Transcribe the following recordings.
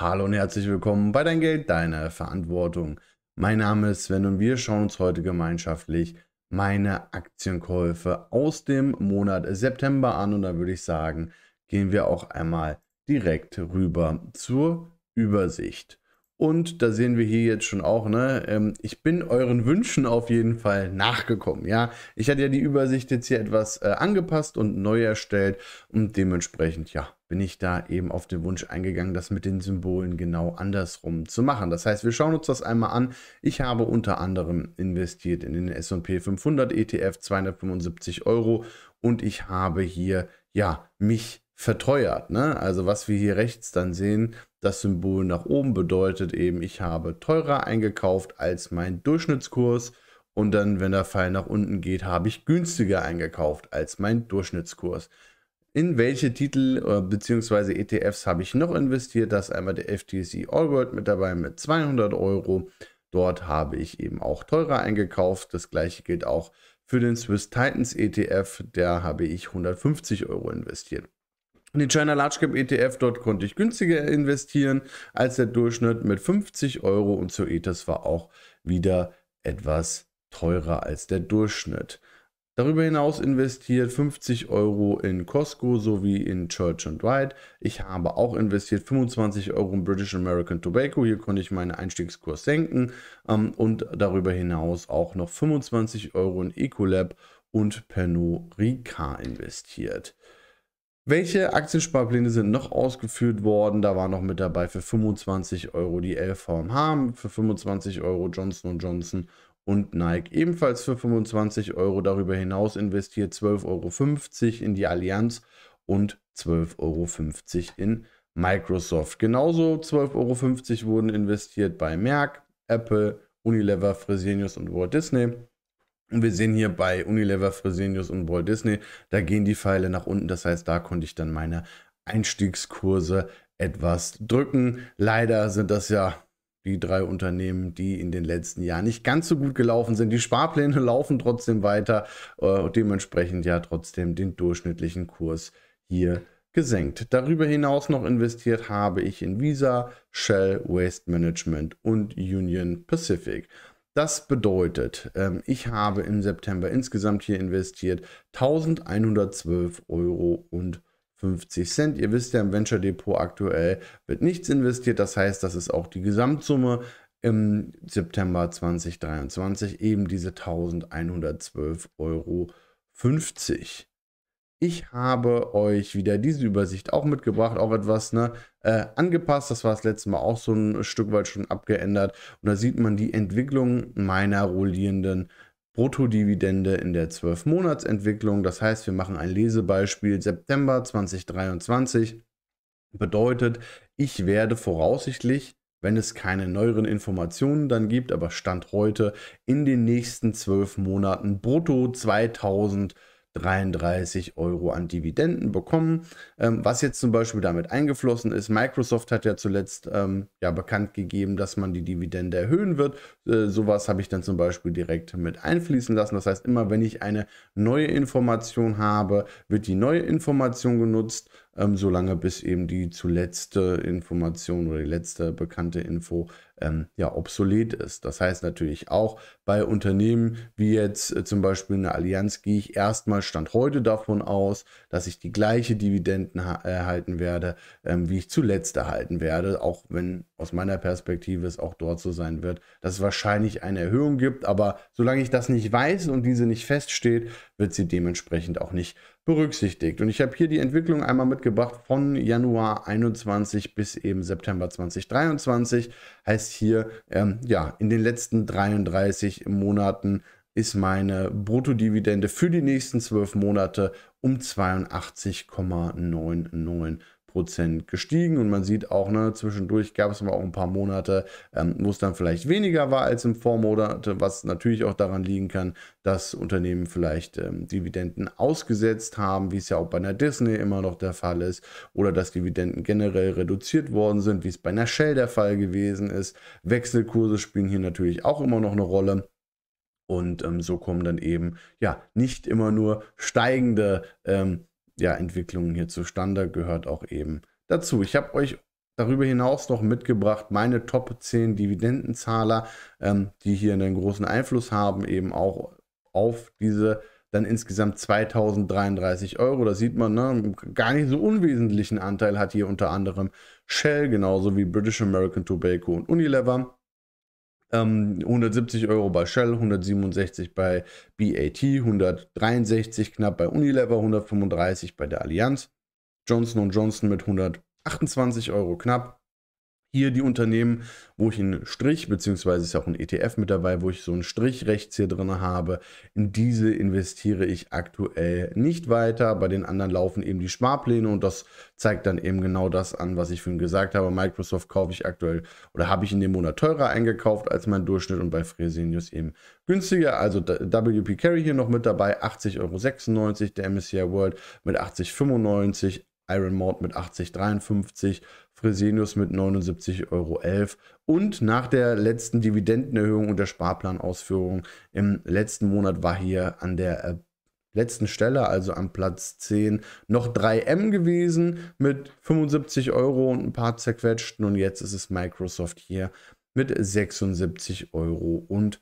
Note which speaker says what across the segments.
Speaker 1: Hallo und herzlich willkommen bei Dein Geld, deine Verantwortung. Mein Name ist Sven und wir schauen uns heute gemeinschaftlich meine Aktienkäufe aus dem Monat September an. Und da würde ich sagen, gehen wir auch einmal direkt rüber zur Übersicht. Und da sehen wir hier jetzt schon auch, ne, ähm, ich bin euren Wünschen auf jeden Fall nachgekommen. Ja, ich hatte ja die Übersicht jetzt hier etwas äh, angepasst und neu erstellt und dementsprechend, ja, bin ich da eben auf den Wunsch eingegangen, das mit den Symbolen genau andersrum zu machen. Das heißt, wir schauen uns das einmal an. Ich habe unter anderem investiert in den S&P 500 ETF 275 Euro und ich habe hier ja mich verteuert. Ne? Also was wir hier rechts dann sehen, das Symbol nach oben bedeutet eben, ich habe teurer eingekauft als mein Durchschnittskurs. Und dann, wenn der Pfeil nach unten geht, habe ich günstiger eingekauft als mein Durchschnittskurs. In welche Titel äh, bzw. ETFs habe ich noch investiert? Das ist einmal der FTSE Allworld mit dabei mit 200 Euro. Dort habe ich eben auch teurer eingekauft. Das gleiche gilt auch für den Swiss Titans ETF. Da habe ich 150 Euro investiert. In den China Large Cap ETF, dort konnte ich günstiger investieren als der Durchschnitt mit 50 Euro und zur ETS war auch wieder etwas teurer als der Durchschnitt. Darüber hinaus investiert 50 Euro in Costco sowie in Church and White. Ich habe auch investiert 25 Euro in British American Tobacco. Hier konnte ich meinen Einstiegskurs senken ähm, und darüber hinaus auch noch 25 Euro in Ecolab und Pernod investiert. Welche Aktiensparpläne sind noch ausgeführt worden? Da war noch mit dabei für 25 Euro die LVMH, für 25 Euro Johnson Johnson und Nike ebenfalls für 25 Euro. Darüber hinaus investiert 12,50 Euro in die Allianz und 12,50 Euro in Microsoft. Genauso 12,50 Euro wurden investiert bei Merck, Apple, Unilever, Fresenius und Walt Disney. Und wir sehen hier bei Unilever, Fresenius und Walt Disney, da gehen die Pfeile nach unten. Das heißt, da konnte ich dann meine Einstiegskurse etwas drücken. Leider sind das ja die drei Unternehmen, die in den letzten Jahren nicht ganz so gut gelaufen sind. Die Sparpläne laufen trotzdem weiter äh, und dementsprechend ja trotzdem den durchschnittlichen Kurs hier gesenkt. Darüber hinaus noch investiert habe ich in Visa, Shell, Waste Management und Union Pacific. Das bedeutet, ähm, ich habe im September insgesamt hier investiert 1112,50 Euro. Und 50 Cent. Ihr wisst ja, im Venture Depot aktuell wird nichts investiert. Das heißt, das ist auch die Gesamtsumme im September 2023 eben diese 1112,50 Euro. Ich habe euch wieder diese Übersicht auch mitgebracht, auch etwas ne, äh, angepasst. Das war das letzte Mal auch so ein Stück weit schon abgeändert. Und da sieht man die Entwicklung meiner rollierenden Bruttodividende in der 12-Monats-Entwicklung. Das heißt, wir machen ein Lesebeispiel September 2023. Bedeutet, ich werde voraussichtlich, wenn es keine neueren Informationen dann gibt, aber Stand heute, in den nächsten 12 Monaten brutto 2000 33 Euro an Dividenden bekommen. Ähm, was jetzt zum Beispiel damit eingeflossen ist, Microsoft hat ja zuletzt ähm, ja bekannt gegeben, dass man die Dividende erhöhen wird. Äh, sowas habe ich dann zum Beispiel direkt mit einfließen lassen. Das heißt, immer wenn ich eine neue Information habe, wird die neue Information genutzt ähm, solange bis eben die zuletzte Information oder die letzte bekannte Info ähm, ja obsolet ist. Das heißt natürlich auch bei Unternehmen wie jetzt äh, zum Beispiel eine Allianz gehe ich erstmal Stand heute davon aus, dass ich die gleiche Dividenden erhalten äh, werde, ähm, wie ich zuletzt erhalten werde, auch wenn aus meiner Perspektive es auch dort so sein wird, dass es wahrscheinlich eine Erhöhung gibt, aber solange ich das nicht weiß und diese nicht feststeht, wird sie dementsprechend auch nicht berücksichtigt. Und ich habe hier die Entwicklung einmal mitgebracht von Januar 21 bis eben September 2023. Heißt hier, ähm, ja, in den letzten 33 Monaten ist meine Bruttodividende für die nächsten 12 Monate um 82,99 Prozent gestiegen. Und man sieht auch, ne, zwischendurch gab es mal auch ein paar Monate, ähm, wo es dann vielleicht weniger war als im Vormonat, was natürlich auch daran liegen kann, dass Unternehmen vielleicht ähm, Dividenden ausgesetzt haben, wie es ja auch bei einer Disney immer noch der Fall ist, oder dass Dividenden generell reduziert worden sind, wie es bei einer Shell der Fall gewesen ist. Wechselkurse spielen hier natürlich auch immer noch eine Rolle. Und ähm, so kommen dann eben ja nicht immer nur steigende ähm, ja, Entwicklungen hier zustande, gehört auch eben dazu. Ich habe euch darüber hinaus noch mitgebracht meine Top 10 Dividendenzahler, ähm, die hier einen großen Einfluss haben, eben auch auf diese dann insgesamt 2033 Euro. Da sieht man, ne, gar nicht so unwesentlichen Anteil hat hier unter anderem Shell, genauso wie British American Tobacco und Unilever. 170 ähm, Euro bei Shell, 167 bei BAT, 163 knapp bei Unilever, 135 bei der Allianz. Johnson Johnson mit 128 Euro knapp hier die Unternehmen, wo ich einen Strich, beziehungsweise ist auch ein ETF mit dabei, wo ich so einen Strich rechts hier drin habe. In diese investiere ich aktuell nicht weiter. Bei den anderen laufen eben die Sparpläne und das zeigt dann eben genau das an, was ich vorhin gesagt habe. Microsoft kaufe ich aktuell oder habe ich in dem Monat teurer eingekauft als mein Durchschnitt und bei Fresenius eben günstiger. Also WP Carry hier noch mit dabei, 80,96 Euro, der MSCI World mit 80,95 Iron Mode mit 80,53, Fresenius mit 79,11 Euro. Und nach der letzten Dividendenerhöhung und der Sparplanausführung im letzten Monat war hier an der äh, letzten Stelle, also am Platz 10, noch 3M gewesen mit 75 Euro und ein paar zerquetschten. Und jetzt ist es Microsoft hier mit 76,23 Euro Und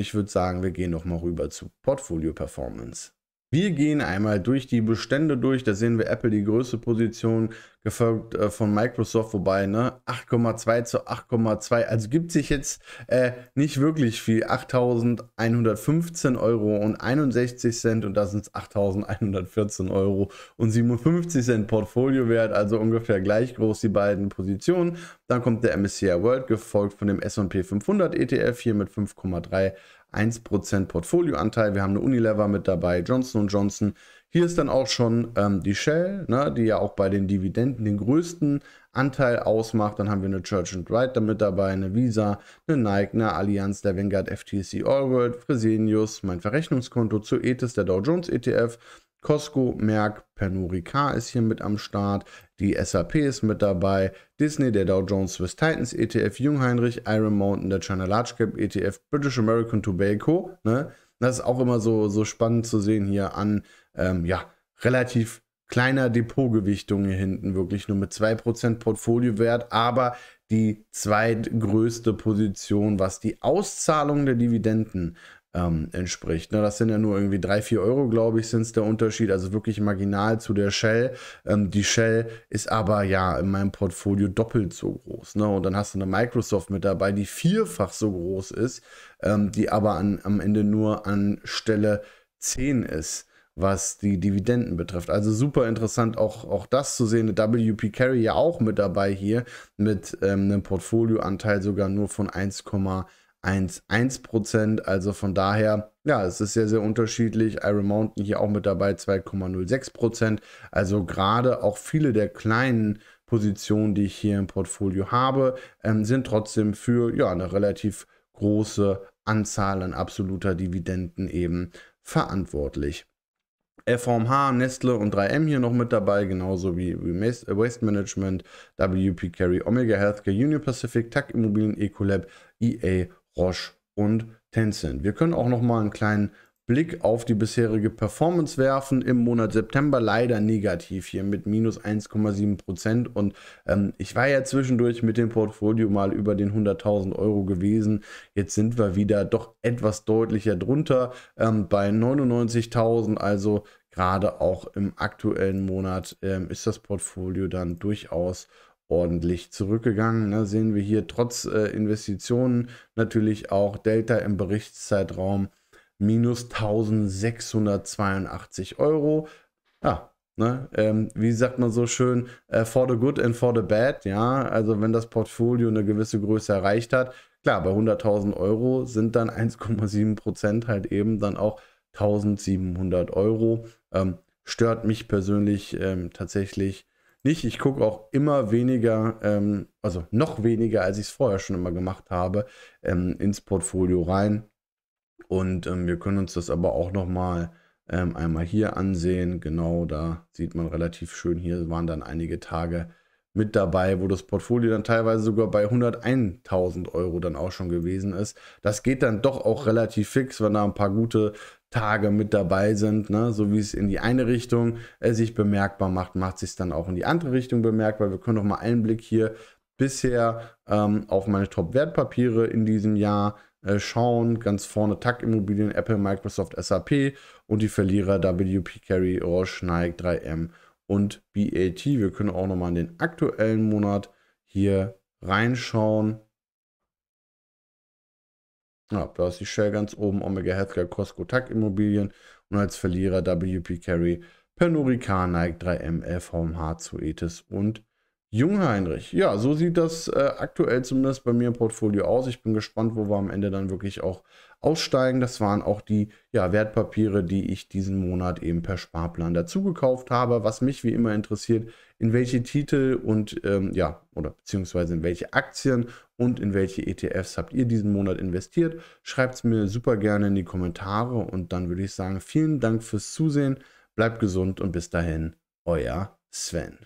Speaker 1: ich würde sagen, wir gehen nochmal rüber zu Portfolio Performance. Wir gehen einmal durch die Bestände durch. Da sehen wir Apple die größte Position, gefolgt äh, von Microsoft, wobei, ne, 8,2 zu 8,2. Also gibt sich jetzt äh, nicht wirklich viel. 8.115 Euro und 61 Cent und da sind es 8.114 Euro und 57 Cent Portfoliowert, also ungefähr gleich groß die beiden Positionen. Dann kommt der MSCI World, gefolgt von dem S&P 500 ETF, hier mit 5,31% Portfolioanteil. Wir haben eine Unilever mit dabei, Johnson Johnson hier ist dann auch schon ähm, die Shell, ne, die ja auch bei den Dividenden den größten Anteil ausmacht. Dann haben wir eine Church Wright damit dabei, eine Visa, eine Nike, eine Allianz, der Vanguard FTC Allworld, Fresenius, mein Verrechnungskonto, zu Ethis, der Dow Jones ETF, Costco, Merck, Pernurica ist hier mit am Start, die SAP ist mit dabei, Disney, der Dow Jones Swiss Titans ETF, Jungheinrich, Iron Mountain, der China Large Cap ETF, British American Tobacco. Ne? Das ist auch immer so, so spannend zu sehen hier an ähm, ja, relativ kleiner Depotgewichtung hier hinten, wirklich nur mit 2% Portfoliowert, aber die zweitgrößte Position, was die Auszahlung der Dividenden ähm, entspricht. Ne, das sind ja nur irgendwie 3, 4 Euro, glaube ich, sind es der Unterschied, also wirklich marginal zu der Shell. Ähm, die Shell ist aber ja in meinem Portfolio doppelt so groß. Ne? Und dann hast du eine Microsoft mit dabei, die vierfach so groß ist, ähm, die aber an, am Ende nur an Stelle 10 ist was die Dividenden betrifft. Also super interessant auch, auch das zu sehen. WP Carry ja auch mit dabei hier mit ähm, einem Portfolioanteil sogar nur von 1,11 Also von daher, ja, es ist sehr, sehr unterschiedlich. Iron Mountain hier auch mit dabei 2,06 Also gerade auch viele der kleinen Positionen, die ich hier im Portfolio habe, ähm, sind trotzdem für ja, eine relativ große Anzahl an absoluter Dividenden eben verantwortlich. FVMH, Nestle und 3M hier noch mit dabei, genauso wie, wie Waste Management, WP Carry, Omega Healthcare, Union Pacific, TAC Immobilien, Ecolab, EA, Roche und Tencent. Wir können auch noch mal einen kleinen Blick auf die bisherige Performance werfen. Im Monat September leider negativ hier mit minus 1,7 Prozent. Und ähm, ich war ja zwischendurch mit dem Portfolio mal über den 100.000 Euro gewesen. Jetzt sind wir wieder doch etwas deutlicher drunter ähm, bei 99.000. Also gerade auch im aktuellen Monat ähm, ist das Portfolio dann durchaus ordentlich zurückgegangen. Ne? Sehen wir hier trotz äh, Investitionen natürlich auch Delta im Berichtszeitraum minus 1682 Euro. Ja, Ne? Ähm, wie sagt man so schön, äh, for the good and for the bad, ja, also wenn das Portfolio eine gewisse Größe erreicht hat, klar, bei 100.000 Euro sind dann 1,7% halt eben dann auch 1.700 Euro. Ähm, stört mich persönlich ähm, tatsächlich nicht. Ich gucke auch immer weniger, ähm, also noch weniger, als ich es vorher schon immer gemacht habe, ähm, ins Portfolio rein. Und ähm, wir können uns das aber auch nochmal ähm, einmal hier ansehen. Genau da sieht man relativ schön, hier waren dann einige Tage mit dabei, wo das Portfolio dann teilweise sogar bei 101.000 Euro dann auch schon gewesen ist. Das geht dann doch auch relativ fix, wenn da ein paar gute Tage mit dabei sind, ne? so wie es in die eine Richtung äh, sich bemerkbar macht, macht sich dann auch in die andere Richtung bemerkbar. Wir können nochmal einen Blick hier bisher ähm, auf meine Top-Wertpapiere in diesem Jahr äh, schauen. Ganz vorne Tag Immobilien, Apple, Microsoft, SAP und die Verlierer WP Carry, Roche, Nike, 3M und BAT. Wir können auch nochmal in den aktuellen Monat hier reinschauen. Ja, da ist die Shell ganz oben, Omega Healthcare, Costco, Tag Immobilien und als Verlierer WP Carry, Pernurica, Nike, 3M, LVMH, Zoetis und Jung Heinrich. Ja, so sieht das äh, aktuell zumindest bei mir im Portfolio aus. Ich bin gespannt, wo wir am Ende dann wirklich auch aussteigen. Das waren auch die ja, Wertpapiere, die ich diesen Monat eben per Sparplan dazugekauft habe. Was mich wie immer interessiert, in welche Titel und ähm, ja, oder beziehungsweise in welche Aktien und in welche ETFs habt ihr diesen Monat investiert? Schreibt es mir super gerne in die Kommentare und dann würde ich sagen, vielen Dank fürs Zusehen, bleibt gesund und bis dahin, euer Sven.